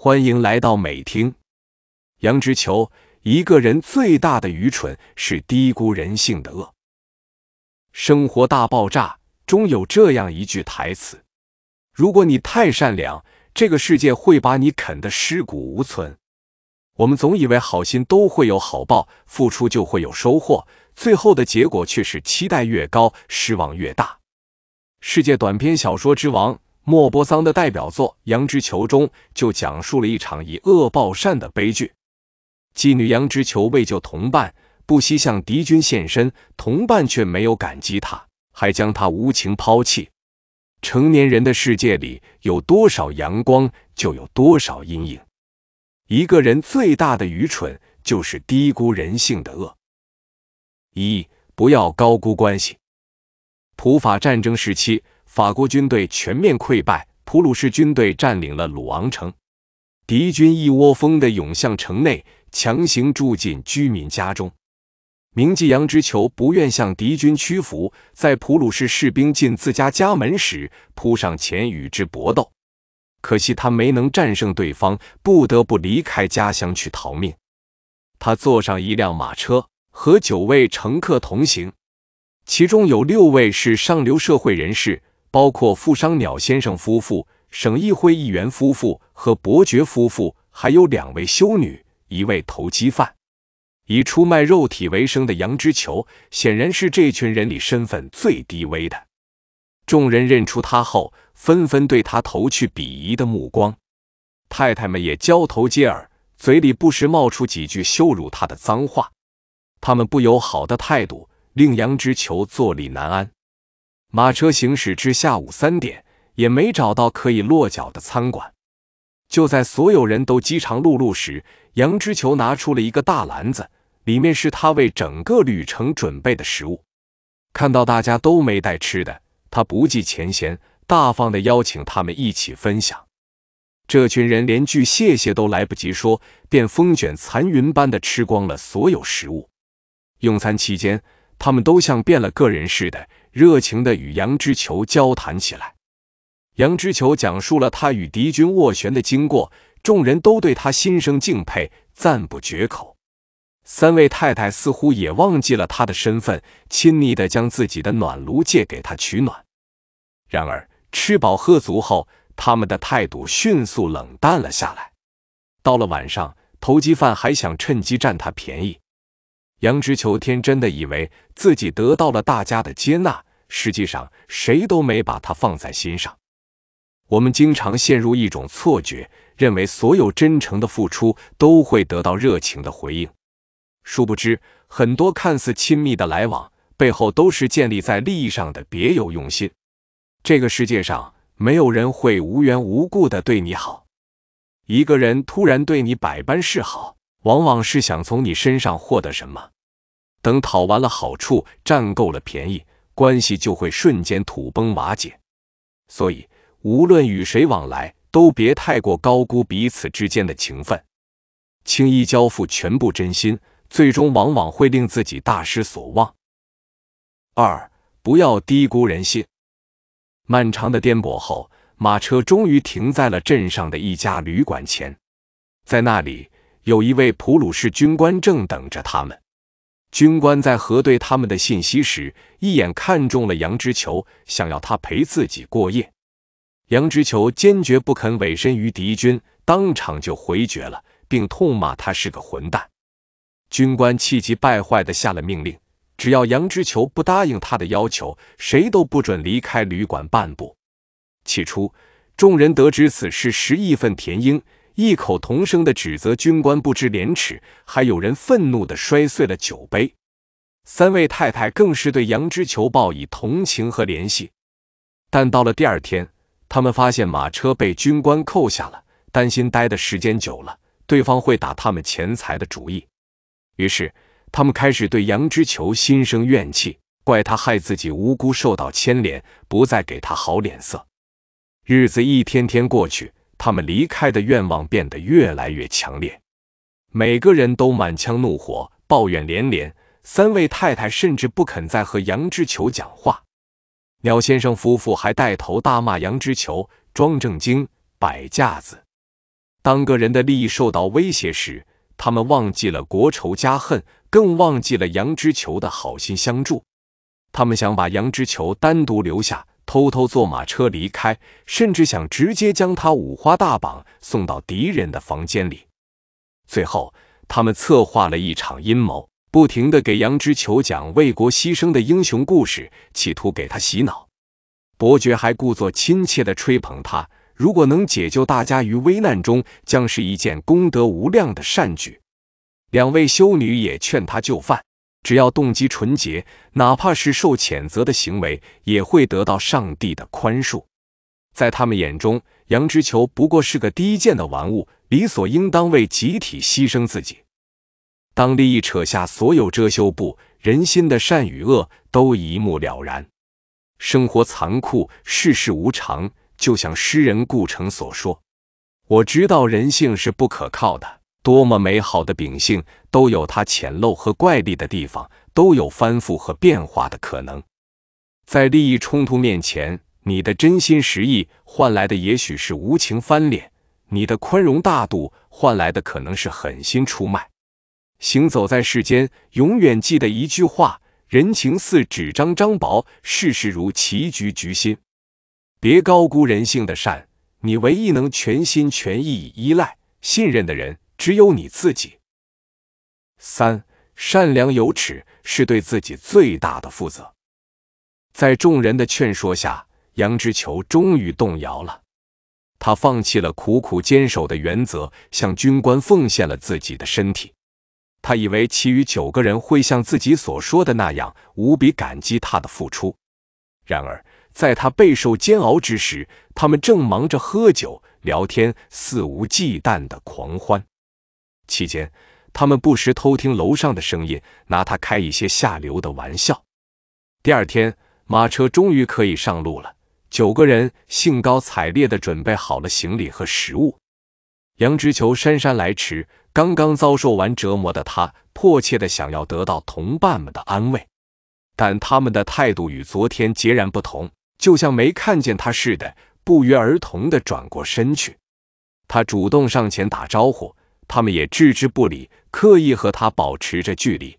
欢迎来到美听。杨之球，一个人最大的愚蠢是低估人性的恶。《生活大爆炸》中有这样一句台词：“如果你太善良，这个世界会把你啃得尸骨无存。”我们总以为好心都会有好报，付出就会有收获，最后的结果却是期待越高，失望越大。世界短篇小说之王。莫泊桑的代表作《羊脂球》中就讲述了一场以恶报善的悲剧。妓女羊脂球为救同伴，不惜向敌军献身，同伴却没有感激她，还将她无情抛弃。成年人的世界里，有多少阳光，就有多少阴影。一个人最大的愚蠢，就是低估人性的恶。一，不要高估关系。普法战争时期。法国军队全面溃败，普鲁士军队占领了鲁昂城。敌军一窝蜂地涌向城内，强行住进居民家中。名记阳之球不愿向敌军屈服，在普鲁士士兵进自家家门时，扑上前与之搏斗。可惜他没能战胜对方，不得不离开家乡去逃命。他坐上一辆马车，和九位乘客同行，其中有六位是上流社会人士。包括富商鸟先生夫妇、省议会议员夫妇和伯爵夫妇，还有两位修女、一位投机犯，以出卖肉体为生的杨之球显然是这群人里身份最低微的。众人认出他后，纷纷对他投去鄙夷的目光，太太们也交头接耳，嘴里不时冒出几句羞辱他的脏话。他们不友好的态度令杨之球坐立难安。马车行驶至下午三点，也没找到可以落脚的餐馆。就在所有人都饥肠辘辘时，杨之球拿出了一个大篮子，里面是他为整个旅程准备的食物。看到大家都没带吃的，他不计前嫌，大方地邀请他们一起分享。这群人连句谢谢都来不及说，便风卷残云般地吃光了所有食物。用餐期间，他们都像变了个人似的。热情地与杨之球交谈起来，杨之球讲述了他与敌军斡旋的经过，众人都对他心生敬佩，赞不绝口。三位太太似乎也忘记了他的身份，亲昵地将自己的暖炉借给他取暖。然而吃饱喝足后，他们的态度迅速冷淡了下来。到了晚上，投机犯还想趁机占他便宜。杨之求天真的以为自己得到了大家的接纳，实际上谁都没把他放在心上。我们经常陷入一种错觉，认为所有真诚的付出都会得到热情的回应，殊不知很多看似亲密的来往，背后都是建立在利益上的别有用心。这个世界上，没有人会无缘无故的对你好。一个人突然对你百般示好。往往是想从你身上获得什么，等讨完了好处，占够了便宜，关系就会瞬间土崩瓦解。所以，无论与谁往来，都别太过高估彼此之间的情分，轻易交付全部真心，最终往往会令自己大失所望。二，不要低估人性。漫长的颠簸后，马车终于停在了镇上的一家旅馆前，在那里。有一位普鲁士军官正等着他们。军官在核对他们的信息时，一眼看中了杨之球，想要他陪自己过夜。杨之球坚决不肯委身于敌军，当场就回绝了，并痛骂他是个混蛋。军官气急败坏地下了命令：只要杨之球不答应他的要求，谁都不准离开旅馆半步。起初，众人得知此事时义愤填膺。异口同声的指责军官不知廉耻，还有人愤怒的摔碎了酒杯。三位太太更是对杨之求抱以同情和怜惜。但到了第二天，他们发现马车被军官扣下了，担心待的时间久了，对方会打他们钱财的主意。于是，他们开始对杨之求心生怨气，怪他害自己无辜受到牵连，不再给他好脸色。日子一天天过去。他们离开的愿望变得越来越强烈，每个人都满腔怒火，抱怨连连。三位太太甚至不肯再和杨之球讲话。鸟先生夫妇还带头大骂杨之球，装正经、摆架子。当个人的利益受到威胁时，他们忘记了国仇家恨，更忘记了杨之球的好心相助。他们想把杨之球单独留下。偷偷坐马车离开，甚至想直接将他五花大绑送到敌人的房间里。最后，他们策划了一场阴谋，不停地给杨之求讲为国牺牲的英雄故事，企图给他洗脑。伯爵还故作亲切地吹捧他，如果能解救大家于危难中，将是一件功德无量的善举。两位修女也劝他就范。只要动机纯洁，哪怕是受谴责的行为，也会得到上帝的宽恕。在他们眼中，杨之球不过是个低贱的玩物，理所应当为集体牺牲自己。当利益扯下所有遮羞布，人心的善与恶都一目了然。生活残酷，世事无常，就像诗人顾城所说：“我知道人性是不可靠的。”多么美好的秉性，都有它浅陋和怪力的地方，都有翻覆和变化的可能。在利益冲突面前，你的真心实意换来的也许是无情翻脸；你的宽容大度换来的可能是狠心出卖。行走在世间，永远记得一句话：人情似纸张张薄，世事如棋局局新。别高估人性的善，你唯一能全心全意依赖、信任的人。只有你自己。三善良有耻是对自己最大的负责。在众人的劝说下，杨之求终于动摇了，他放弃了苦苦坚守的原则，向军官奉献了自己的身体。他以为其余九个人会像自己所说的那样，无比感激他的付出。然而，在他备受煎熬之时，他们正忙着喝酒聊天，肆无忌惮的狂欢。期间，他们不时偷听楼上的声音，拿他开一些下流的玩笑。第二天，马车终于可以上路了。九个人兴高采烈地准备好了行李和食物。杨之球姗姗来迟，刚刚遭受完折磨的他，迫切地想要得到同伴们的安慰，但他们的态度与昨天截然不同，就像没看见他似的，不约而同地转过身去。他主动上前打招呼。他们也置之不理，刻意和他保持着距离。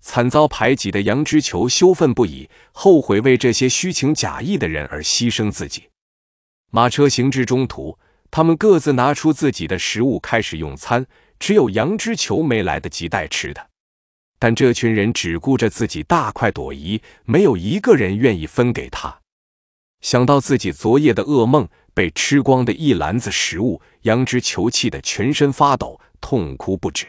惨遭排挤的杨之求羞愤不已，后悔为这些虚情假意的人而牺牲自己。马车行至中途，他们各自拿出自己的食物开始用餐，只有杨之求没来得及带吃的。但这群人只顾着自己大快朵颐，没有一个人愿意分给他。想到自己昨夜的噩梦，被吃光的一篮子食物。杨之求气得全身发抖，痛哭不止。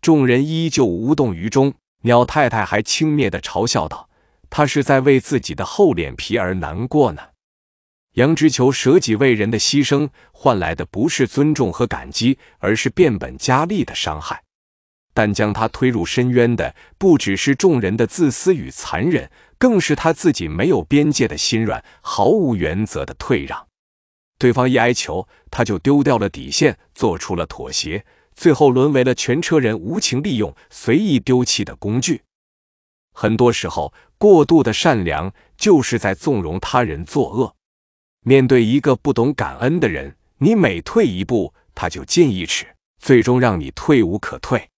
众人依旧无动于衷。鸟太太还轻蔑地嘲笑道：“他是在为自己的厚脸皮而难过呢。”杨之求舍己为人的牺牲换来的不是尊重和感激，而是变本加厉的伤害。但将他推入深渊的不只是众人的自私与残忍，更是他自己没有边界的心软，毫无原则的退让。对方一哀求，他就丢掉了底线，做出了妥协，最后沦为了全车人无情利用、随意丢弃的工具。很多时候，过度的善良就是在纵容他人作恶。面对一个不懂感恩的人，你每退一步，他就进一尺，最终让你退无可退。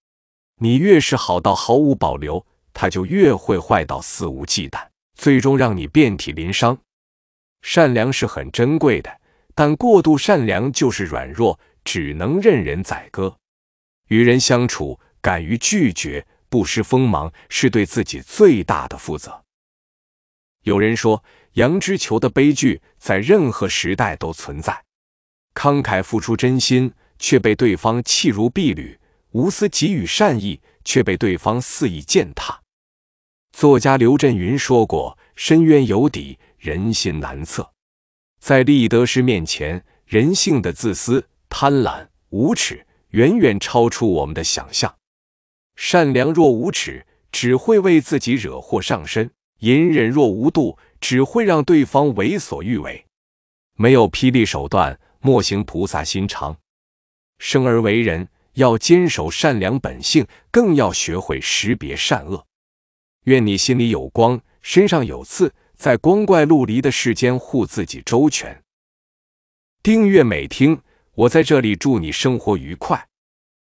你越是好到毫无保留，他就越会坏到肆无忌惮，最终让你遍体鳞伤。善良是很珍贵的。但过度善良就是软弱，只能任人宰割。与人相处，敢于拒绝，不失锋芒，是对自己最大的负责。有人说，杨之球的悲剧在任何时代都存在：慷慨付出真心，却被对方弃如敝履；无私给予善意，却被对方肆意践踏。作家刘震云说过：“深渊有底，人心难测。”在利益得失面前，人性的自私、贪婪、无耻远远超出我们的想象。善良若无耻，只会为自己惹祸上身；隐忍若无度，只会让对方为所欲为。没有霹雳手段，莫行菩萨心肠。生而为人，要坚守善良本性，更要学会识别善恶。愿你心里有光，身上有刺。在光怪陆离的世间护自己周全。订阅美听，我在这里祝你生活愉快。